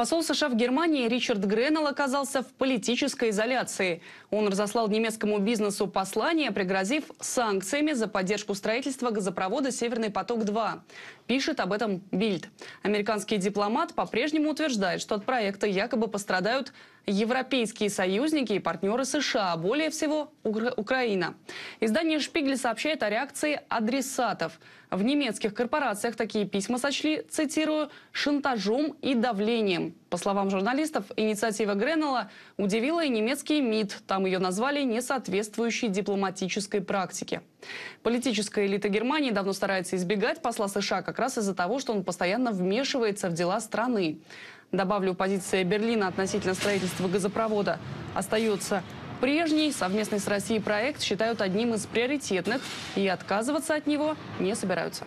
Посол США в Германии Ричард Греннелл оказался в политической изоляции. Он разослал немецкому бизнесу послание, пригрозив санкциями за поддержку строительства газопровода «Северный поток-2». Пишет об этом Бильд. Американский дипломат по-прежнему утверждает, что от проекта якобы пострадают европейские союзники и партнеры США, а более всего Укра Украина. Издание «Шпигель» сообщает о реакции адресатов. В немецких корпорациях такие письма сочли, цитирую, «шантажом и давлением». По словам журналистов, инициатива Гренелла удивила и немецкий МИД. Там ее назвали несоответствующей дипломатической практике. Политическая элита Германии давно старается избегать посла США как раз из-за того, что он постоянно вмешивается в дела страны. Добавлю, позиция Берлина относительно строительства газопровода остается прежней. Совместный с Россией проект считают одним из приоритетных и отказываться от него не собираются.